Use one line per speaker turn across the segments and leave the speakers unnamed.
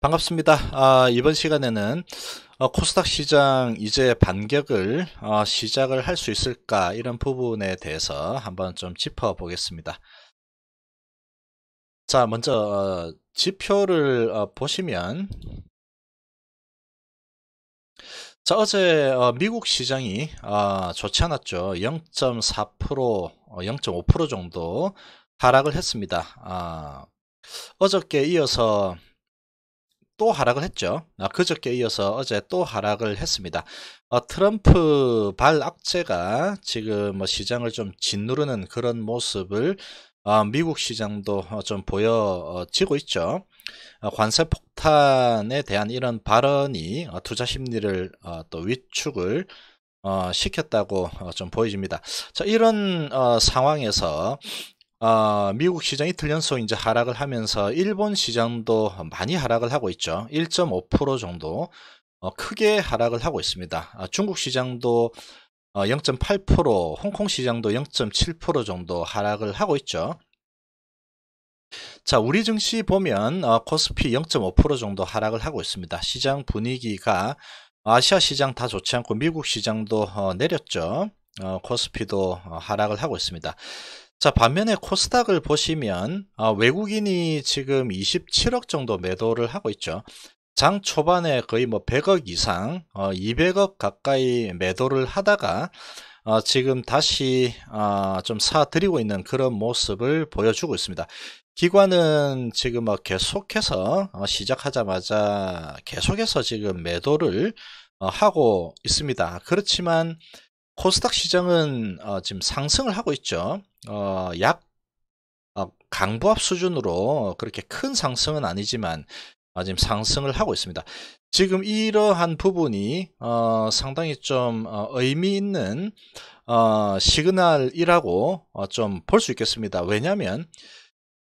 반갑습니다. 아, 이번 시간에는 어, 코스닥 시장 이제 반격을 어, 시작을 할 수 있을까 이런 부분에 대해서 한번 좀 짚어보겠습니다. 자, 먼저 어, 지표를 어, 보시면 자, 어제 어, 미국 시장이 어, 좋지 않았죠. 0.4% 0.5% 정도 하락을 했습니다. 아, 어저께 이어서 또 하락을 했죠. 아, 그저께 이어서 어제 또 하락을 했습니다. 어, 트럼프 발 악재가 지금 뭐 시장을 좀 짓누르는 그런 모습을 어, 미국 시장도 어, 좀 보여지고 있죠. 관세 폭탄에 대한 이런 발언이 투자 심리를 또 위축을 시켰다고 좀 보여집니다. 이런 상황에서 어, 미국 시장이 틀연소 이제 하락을 하면서 일본 시장도 많이 하락을 하고 있죠. 1.5% 정도 어, 크게 하락을 하고 있습니다. 아, 중국 시장도 어, 0.8%, 홍콩 시장도 0.7% 정도 하락을 하고 있죠. 자, 우리 증시 보면 어, 코스피 0.5% 정도 하락을 하고 있습니다. 시장 분위기가 아시아 시장 다 좋지 않고 미국 시장도 어, 내렸죠. 어, 코스피도 어, 하락을 하고 있습니다. 자 반면에 코스닥을 보시면 아, 외국인이 지금 27억 정도 매도를 하고 있죠. 장 초반에 거의 뭐 100억 이상 200억 어, 가까이 매도를 하다가 어, 지금 다시 아, 좀사들이고 있는 그런 모습을 보여주고 있습니다. 기관은 지금 계속해서 어, 시작하자마자 계속해서 지금 매도를 하고 있습니다. 그렇지만 코스닥 시장은 어, 지금 상승을 하고 있죠. 어, 약 어, 강보합 수준으로 그렇게 큰 상승은 아니지만 어, 지금 상승을 하고 있습니다. 지금 이러한 부분이 어, 상당히 좀 어, 의미 있는 어, 시그널이라고 어, 좀볼 수 있겠습니다. 왜냐하면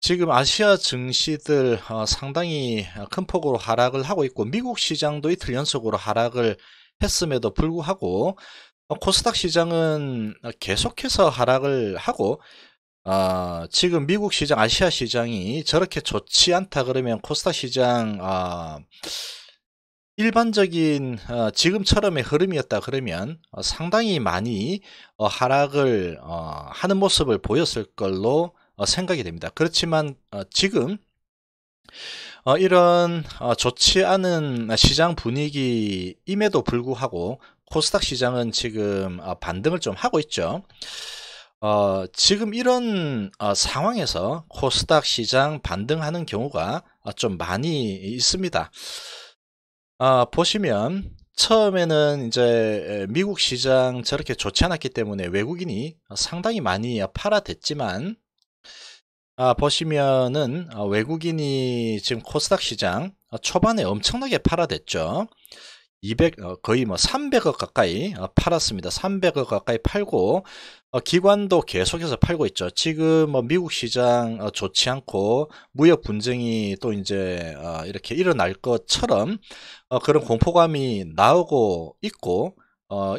지금 아시아 증시들 어, 상당히 큰 폭으로 하락을 하고 있고 미국 시장도 이틀 연속으로 하락을 했음에도 불구하고 어, 코스닥 시장은 어, 계속해서 하락을 하고 어, 지금 미국 시장, 아시아 시장이 저렇게 좋지 않다 그러면 코스닥 시장 어, 일반적인 어, 지금처럼의 흐름이었다 그러면 어, 상당히 많이 하락을 하는 모습을 보였을 걸로 생각이 됩니다. 그렇지만 지금 이런 좋지 않은 시장 분위기임에도 불구하고 코스닥 시장은 지금 어, 반등을 좀 하고 있죠. 어, 지금 이런 어, 상황에서 코스닥 시장 반등하는 경우가 어, 좀 많이 있습니다. 어, 보시면 처음에는 이제 미국 시장 저렇게 좋지 않았기 때문에 외국인이 상당히 많이 팔아댔지만 어, 보시면은 외국인이 지금 코스닥 시장 초반에 엄청나게 팔아댔죠. 200 어, 거의 뭐 300억 가까이 어, 팔았습니다. 300억 가까이 팔고 어, 기관도 계속해서 팔고 있죠. 지금 뭐 미국 시장 어, 좋지 않고 무역 분쟁이 또 이제 어, 이렇게 일어날 것처럼 어, 그런 공포감이 나오고 있고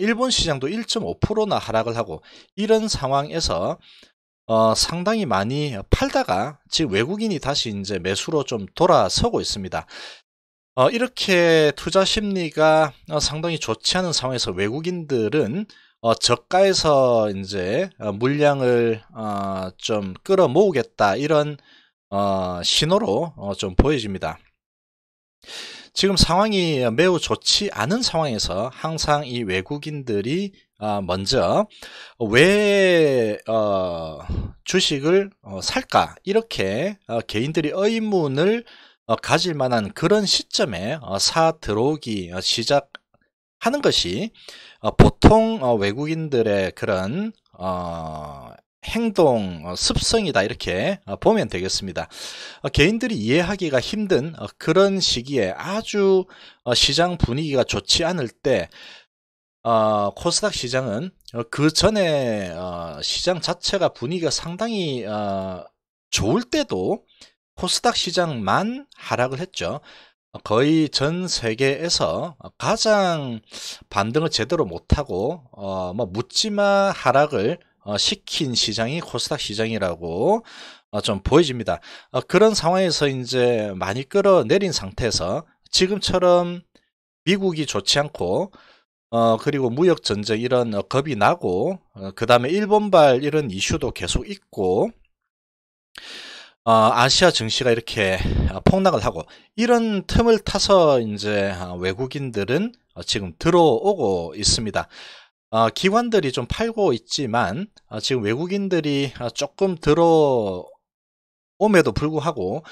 일본 시장도 1.5%나 하락을 하고 이런 상황에서 상당히 많이 팔다가 지금 외국인이 다시 이제 매수로 좀 돌아서고 있습니다. 어, 이렇게 투자 심리가 어, 상당히 좋지 않은 상황에서 외국인들은 어, 저가에서 이제 어, 물량을 어, 좀 끌어 모으겠다 이런 어, 신호로 어, 좀 보여집니다. 지금 상황이 매우 좋지 않은 상황에서 항상 이 외국인들이 먼저 왜 주식을 살까 이렇게 개인들이 의문을 어, 가질 만한 그런 시점에 어, 사 들어오기 어, 시작하는 것이 보통 외국인들의 그런 행동 습성이다 이렇게 보면 되겠습니다. 개인들이 이해하기가 힘든 그런 시기에 아주 시장 분위기가 좋지 않을 때 어, 코스닥 시장은 그 전에 시장 자체가 분위기가 상당히 좋을 때도 코스닥 시장만 하락을 했죠. 거의 전 세계에서 가장 반등을 제대로 못하고 어, 뭐 묻지마 하락을 어, 시킨 시장이 코스닥 시장이라고 어, 좀 보여집니다. 어, 그런 상황에서 이제 많이 끌어내린 상태에서 지금처럼 미국이 좋지 않고 어, 그리고 무역 전쟁 이런 어, 겁이 나고 어, 그 다음에 일본발 이런 이슈도 계속 있고 어, 아시아 증시가 이렇게 어, 폭락을 하고 이런 틈을 타서 이제 어, 외국인들은 지금 들어오고 있습니다. 기관들이 좀 팔고 있지만 지금 외국인들이 조금 들어옴에도 불구하고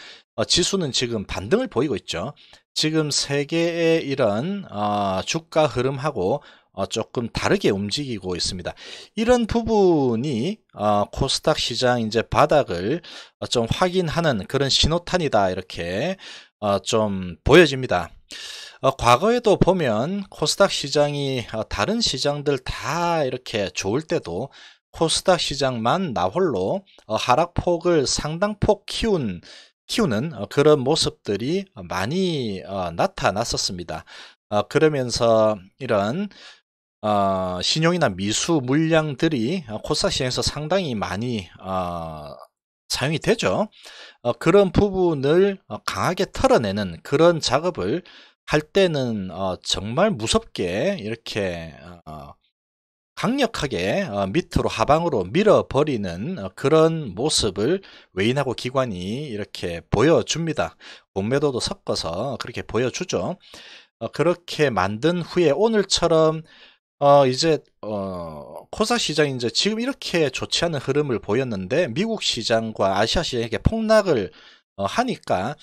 지수는 지금 반등을 보이고 있죠. 지금 세계의 이런 주가 흐름하고 어, 조금 다르게 움직이고 있습니다. 이런 부분이 어, 코스닥 시장 이제 바닥을 어, 좀 확인하는 그런 신호탄이다 이렇게 좀 보여집니다. 과거에도 보면 코스닥 시장이 다른 시장들 다 이렇게 좋을 때도 코스닥 시장만 나홀로 하락폭을 상당폭 키운 키우는 그런 모습들이 많이 나타났었습니다. 그러면서 이런 어, 신용이나 미수 물량들이 코스닥 시장에서 상당히 많이 어, 사용이 되죠. 어, 그런 부분을 어, 강하게 털어내는 그런 작업을 할 때는 어, 정말 무섭게 이렇게 어, 강력하게 밑으로 하방으로 밀어버리는 그런 모습을 외인하고 기관이 이렇게 보여줍니다. 공매도도 섞어서 그렇게 보여주죠. 그렇게 만든 후에 오늘처럼 어, 이제, 어, 코사 시장이 이제 지금 이렇게 좋지 않은 흐름을 보였는데, 미국 시장과 아시아 시장에게 폭락을 어, 하니까,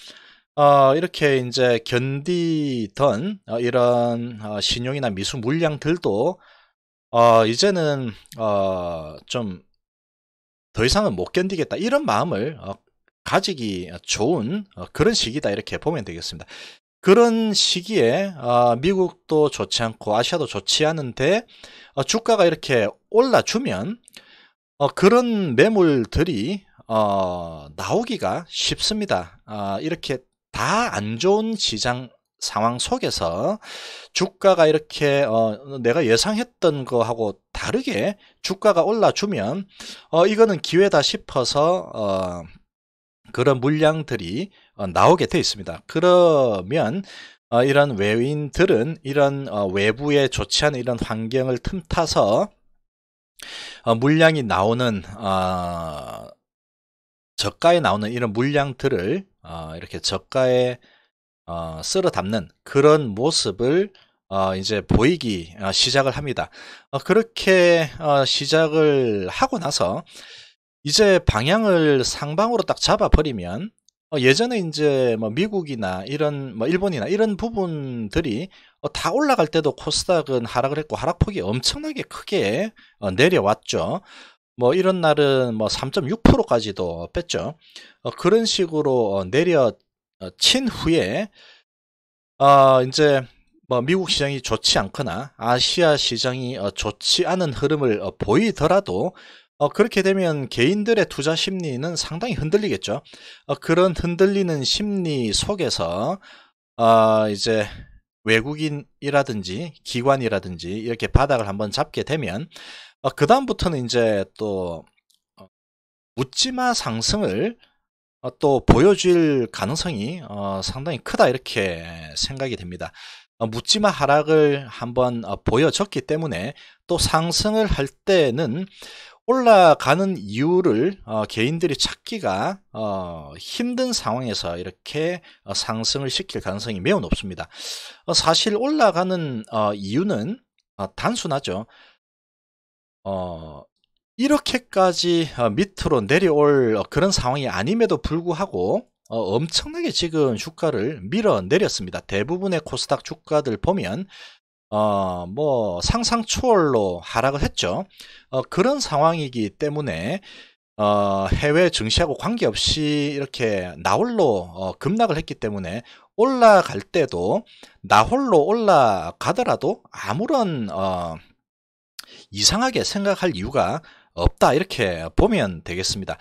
어, 이렇게 이제 견디던 어, 이런 어, 신용이나 미수 물량들도, 어, 이제는, 어, 좀, 더 이상은 못 견디겠다. 이런 마음을 어, 가지기 좋은 어, 그런 시기다. 이렇게 보면 되겠습니다. 그런 시기에 아, 미국도 좋지 않고 아시아도 좋지 않은데 어, 주가가 이렇게 올라주면 어, 그런 매물들이 어, 나오기가 쉽습니다. 아, 이렇게 다 안 좋은 시장 상황 속에서 주가가 이렇게 내가 예상했던 거하고 다르게 주가가 올라주면 이거는 기회다 싶어서 그런 물량들이 어, 나오게 돼 있습니다. 그러면 어, 이런 외인들은 이런 어, 외부에 좋지 않은 이런 환경을 틈타서 물량이 나오는 저가에 나오는 이런 물량들을 이렇게 저가에 쓸어 담는 그런 모습을 이제 보이기 시작을 합니다. 그렇게 시작을 하고 나서 이제 방향을 상방으로 딱 잡아버리면 어, 예전에 이제 뭐 미국이나 이런 뭐 일본이나 이런 부분들이 어, 다 올라갈 때도 코스닥은 하락을 했고 하락폭이 엄청나게 크게 어, 내려왔죠. 뭐 이런 날은 뭐 3.6%까지도 뺐죠. 그런 식으로 내려친 후에 어 이제 뭐 미국 시장이 좋지 않거나 아시아 시장이 좋지 않은 흐름을 보이더라도 어, 그렇게 되면 개인들의 투자 심리는 상당히 흔들리겠죠. 어, 그런 흔들리는 심리 속에서 어, 이제 외국인이라든지 기관이라든지 이렇게 바닥을 한번 잡게 되면 어, 그 다음부터는 이제 또 어, 묻지마 상승을 어, 또 보여줄 가능성이 어, 상당히 크다 이렇게 생각이 됩니다. 어, 묻지마 하락을 한번 어, 보여줬기 때문에 또 상승을 할 때는 올라가는 이유를 어, 개인들이 찾기가 어, 힘든 상황에서 이렇게 어, 상승을 시킬 가능성이 매우 높습니다. 어, 사실 올라가는 어, 이유는 어, 단순하죠. 이렇게까지 밑으로 내려올 그런 상황이 아님에도 불구하고 엄청나게 지금 주가를 밀어 내렸습니다. 대부분의 코스닥 주가들 보면 어, 뭐 상상 초월로 하락을 했죠. 어, 그런 상황이기 때문에 어, 해외 증시하고 관계없이 이렇게 나홀로 어, 급락을 했기 때문에 올라갈 때도 나홀로 올라가더라도 아무런 어, 이상하게 생각할 이유가 없다 이렇게 보면 되겠습니다.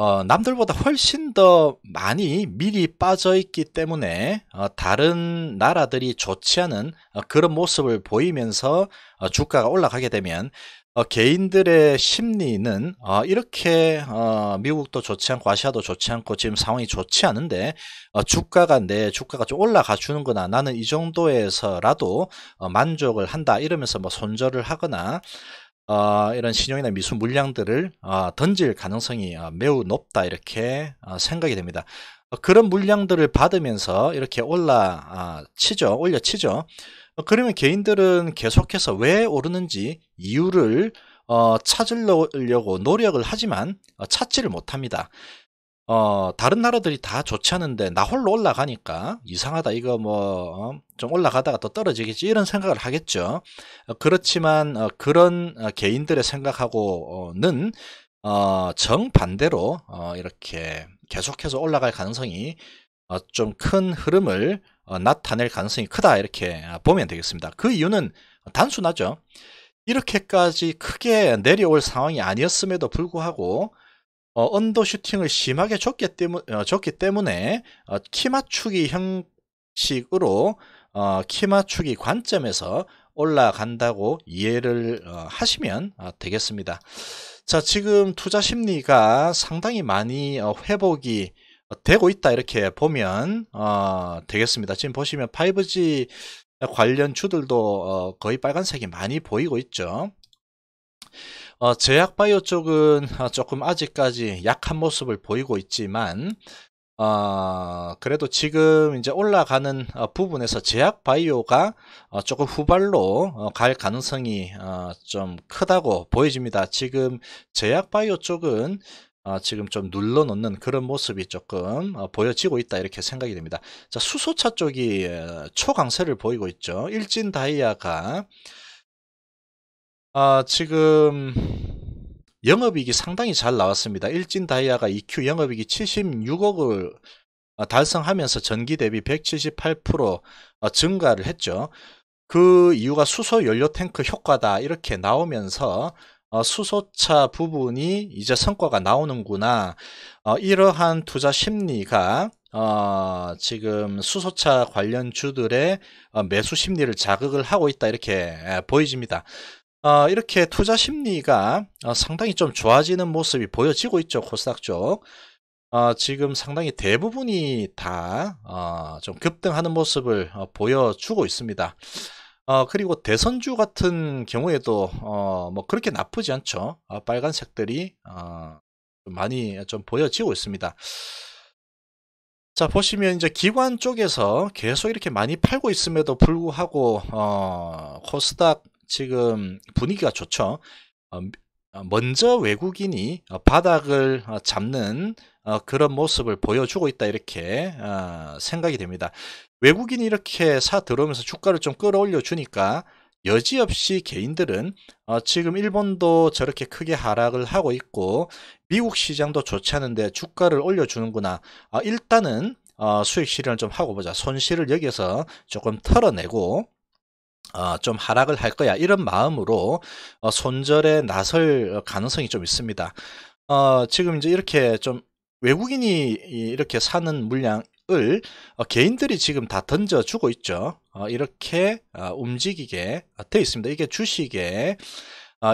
어, 남들보다 훨씬 더 많이 미리 빠져 있기 때문에 어, 다른 나라들이 좋지 않은 어, 그런 모습을 보이면서 어, 주가가 올라가게 되면 어, 개인들의 심리는 어, 이렇게 어, 미국도 좋지 않고 아시아도 좋지 않고 지금 상황이 좋지 않은데 어, 주가가 내 주가가 좀 올라가 주는구나 나는 이 정도에서라도 어, 만족을 한다 이러면서 뭐 손절을 하거나 어, 이런 신용이나 미수 물량들을 어, 던질 가능성이 어, 매우 높다 이렇게 어, 생각이 됩니다. 어, 그런 물량들을 받으면서 이렇게 올라치죠. 아, 올려치죠. 그러면 개인들은 계속해서 왜 오르는지 이유를 찾으려고 노력을 하지만 찾지를 못합니다. 어, 다른 나라들이 다 좋지 않은데 나 홀로 올라가니까 이상하다. 이거 뭐, 어, 좀 올라가다가 또 떨어지겠지. 이런 생각을 하겠죠. 어, 그렇지만, 어, 그런 어, 개인들의 생각하고는, 어, 정반대로, 어, 이렇게 계속해서 올라갈 가능성이 어, 좀 큰 흐름을 어, 나타낼 가능성이 크다. 이렇게 보면 되겠습니다. 그 이유는 단순하죠. 이렇게까지 크게 내려올 상황이 아니었음에도 불구하고, 어, 언더 슈팅을 심하게 줬기, 때문, 어, 줬기 때문에 어, 키 맞추기 형식으로 어, 키 맞추기 관점에서 올라간다고 이해를 어, 하시면 어, 되겠습니다. 자, 지금 투자 심리가 상당히 많이 어, 회복이 되고 있다 이렇게 보면 어, 되겠습니다. 지금 보시면 5G 관련 주들도 어, 거의 빨간색이 많이 보이고 있죠. 어, 제약바이오 쪽은 어, 조금 아직까지 약한 모습을 보이고 있지만 어, 그래도 지금 이제 올라가는 어, 부분에서 제약 바이오가 어, 조금 후발로 갈 가능성이 좀 크다고 보여집니다. 지금 제약 바이오 쪽은 지금 좀 눌러놓는 그런 모습이 조금 보여지고 있다 이렇게 생각이 됩니다. 자, 수소차 쪽이 초강세를 보이고 있죠. 일진 다이아가 아, 지금 영업이익이 상당히 잘 나왔습니다. 일진 다이아가 EQ 영업이익이 76억을 아, 달성하면서 전기 대비 178% 아, 증가를 했죠. 그 이유가 수소 연료 탱크 효과다 이렇게 나오면서 아, 수소차 부분이 이제 성과가 나오는구나 이러한 투자 심리가 지금 수소차 관련 주들의 매수 심리를 자극을 하고 있다 이렇게 보여집니다. 어, 이렇게 투자 심리가 어, 상당히 좀 좋아지는 모습이 보여지고 있죠. 코스닥 쪽. 어, 지금 상당히 대부분이 다 좀 급등하는 모습을 보여주고 있습니다. 그리고 대선주 같은 경우에도 뭐 그렇게 나쁘지 않죠. 빨간색들이 많이 좀 보여지고 있습니다. 자 보시면 이제 기관 쪽에서 계속 이렇게 많이 팔고 있음에도 불구하고 어, 코스닥 지금 분위기가 좋죠. 어, 어, 먼저 외국인이 어, 바닥을 잡는 그런 모습을 보여주고 있다 이렇게 생각이 됩니다. 외국인이 이렇게 사 들어오면서 주가를 좀 끌어올려 주니까 여지없이 개인들은 지금 일본도 저렇게 크게 하락을 하고 있고 미국 시장도 좋지 않은데 주가를 올려주는구나. 아, 일단은 수익 실현을 좀 하고 보자. 손실을 여기서 조금 털어내고 아, 좀 하락을 할 거야 이런 마음으로 어, 손절에 나설 가능성이 좀 있습니다. 어, 지금 이제 이렇게 좀 외국인이 이렇게 사는 물량을 어, 개인들이 지금 다 던져주고 있죠. 이렇게 움직이게 되어 있습니다. 이게 주식의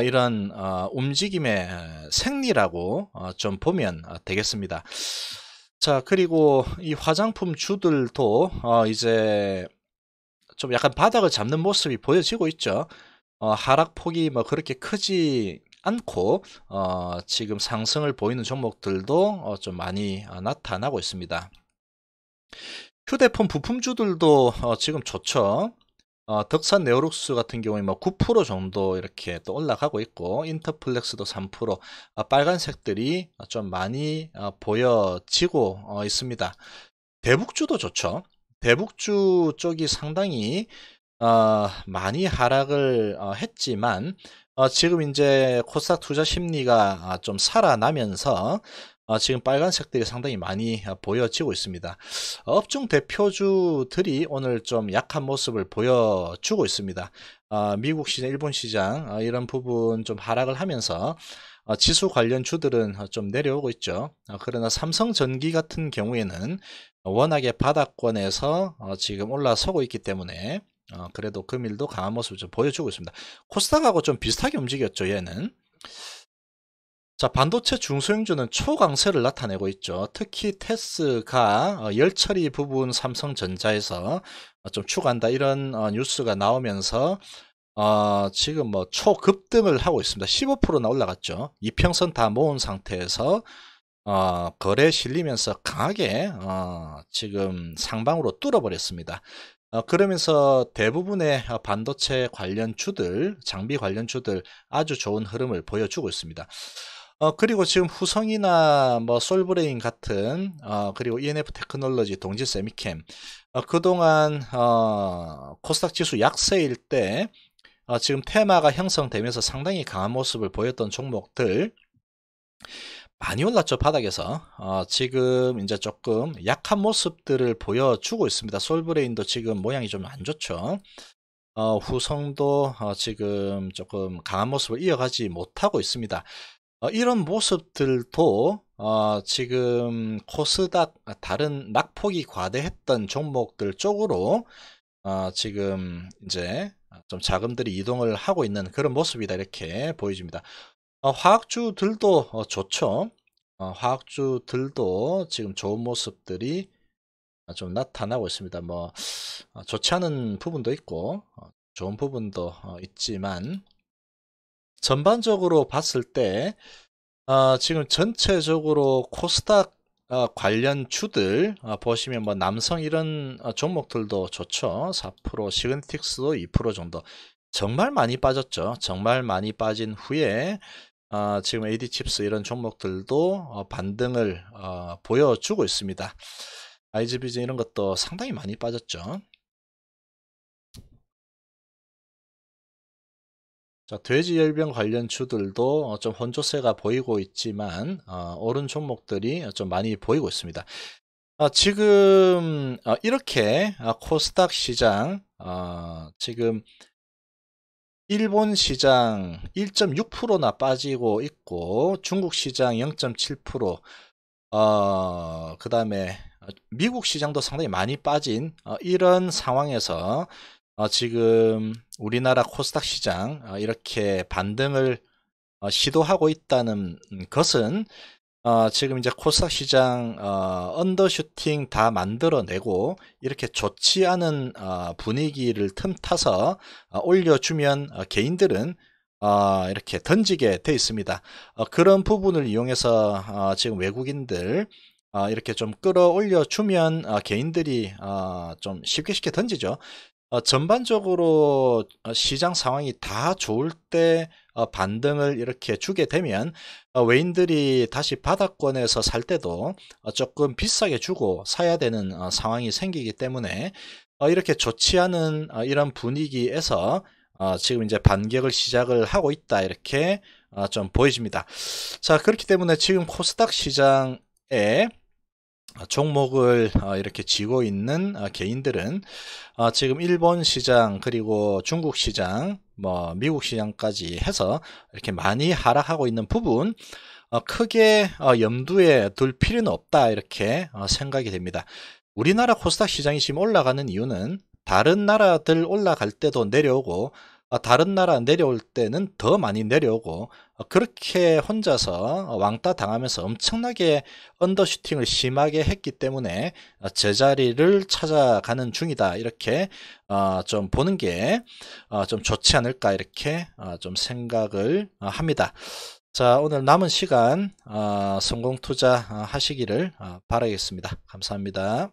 이런 움직임의 생리라고 좀 보면 되겠습니다. 자 그리고 이 화장품 주들도 이제 좀 약간 바닥을 잡는 모습이 보여지고 있죠. 어, 하락폭이 뭐 그렇게 크지 않고 어, 지금 상승을 보이는 종목들도 어, 좀 많이 어, 나타나고 있습니다. 휴대폰 부품주들도 어, 지금 좋죠. 어, 덕산 네오룩스 같은 경우에 뭐9% 정도 이렇게 또 올라가고 있고 인터플렉스도 3% 빨간색들이 좀 많이 보여지고 있습니다. 대북주도 좋죠. 대북주 쪽이 상당히 어, 많이 하락을 어, 했지만 어, 지금 이제 코스닥 투자 심리가 아, 좀 살아나면서 어, 지금 빨간색들이 상당히 많이 어, 보여지고 있습니다. 업종 대표주들이 오늘 좀 약한 모습을 보여주고 있습니다. 어, 미국 시장, 일본 시장 이런 부분 좀 하락을 하면서 어, 지수 관련 주들은 어, 좀 내려오고 있죠. 어, 그러나 삼성전기 같은 경우에는 워낙에 바닥권에서 지금 올라서고 있기 때문에 그래도 금일도 그 강한 모습을 좀 보여주고 있습니다. 코스닥하고 좀 비슷하게 움직였죠. 얘는. 자, 반도체 중소형주는 초강세를 나타내고 있죠. 특히 테스가 열처리 부분 삼성전자에서 좀 추가한다 이런 뉴스가 나오면서 어, 지금 뭐 초급등을 하고 있습니다. 15%나 올라갔죠. 이평선 다 모은 상태에서 어, 거래 실리면서 강하게 어, 지금 상방으로 뚫어버렸습니다. 어, 그러면서 대부분의 반도체 관련 주들, 장비 관련 주들 아주 좋은 흐름을 보여주고 있습니다. 어, 그리고 지금 후성이나 뭐 솔브레인 같은 어, 그리고 ENF 테크놀로지, 동지 세미캠 어, 그동안 어, 코스닥 지수 약세일 때 어, 지금 테마가 형성되면서 상당히 강한 모습을 보였던 종목들 많이 올랐죠 바닥에서 어, 지금 이제 조금 약한 모습들을 보여주고 있습니다 솔브레인도 지금 모양이 좀 안 좋죠 어, 후성도 어, 지금 조금 강한 모습을 이어가지 못하고 있습니다 어, 이런 모습들도 어, 지금 코스닥 아, 다른 낙폭이 과대했던 종목들 쪽으로 어, 지금 이제 좀 자금들이 이동을 하고 있는 그런 모습이다 이렇게 보여집니다. 어, 화학주들도 어, 좋죠. 어, 화학주들도 지금 좋은 모습들이 어, 좀 나타나고 있습니다. 뭐 좋지 않은 부분도 있고 좋은 부분도 있지만 전반적으로 봤을 때 지금 전체적으로 코스닥 어, 관련 주들 어, 보시면 뭐 남성 이런 어, 종목들도 좋죠. 4% 시그틱스도 2% 정도 정말 많이 빠졌죠. 정말 많이 빠진 후에 어, 지금 AD 칩스 이런 종목들도 어, 반등을 어, 보여주고 있습니다. IGBG 이런 것도 상당히 많이 빠졌죠. 자, 돼지 열병 관련 주들도 어, 좀 혼조세가 보이고 있지만 어, 오른 종목들이 좀 많이 보이고 있습니다. 어, 지금 어, 이렇게 아, 코스닥 시장 어, 지금 일본 시장 1.6%나 빠지고 있고 중국 시장 0.7% 어, 그 다음에 미국 시장도 상당히 많이 빠진 어, 이런 상황에서 어, 지금 우리나라 코스닥 시장 어, 이렇게 반등을 어, 시도하고 있다는 것은 어, 지금 이제 코스닥 시장 어, 언더슈팅 다 만들어내고 이렇게 좋지 않은 어, 분위기를 틈타서 올려주면 개인들은 이렇게 던지게 돼 있습니다. 그런 부분을 이용해서 지금 외국인들 이렇게 좀 끌어올려 주면 개인들이 좀 쉽게 쉽게 던지죠. 어, 전반적으로 어, 시장 상황이 다 좋을 때 어, 반등을 이렇게 주게 되면 어, 외인들이 다시 바닥권에서 살 때도 어, 조금 비싸게 주고 사야 되는 어, 상황이 생기기 때문에 이렇게 좋지 않은 이런 분위기에서 지금 이제 반격을 시작을 하고 있다 이렇게 좀 보여집니다. 자 그렇기 때문에 지금 코스닥 시장에 아, 종목을 아, 이렇게 지고 있는 아, 개인들은 지금 일본 시장 그리고 중국 시장 뭐 미국 시장까지 해서 이렇게 많이 하락하고 있는 부분 어, 크게 어, 염두에 둘 필요는 없다 이렇게 어, 생각이 됩니다. 우리나라 코스닥 시장이 지금 올라가는 이유는 다른 나라들 올라갈 때도 내려오고 어, 다른 나라 내려올 때는 더 많이 내려오고 어, 그렇게 혼자서 어, 왕따 당하면서 엄청나게 언더슈팅을 심하게 했기 때문에 제자리를 찾아가는 중이다 이렇게 좀 보는 게 좀 좋지 않을까 이렇게 좀 생각을 합니다. 자 오늘 남은 시간 성공 투자 하시기를 바라겠습니다. 감사합니다.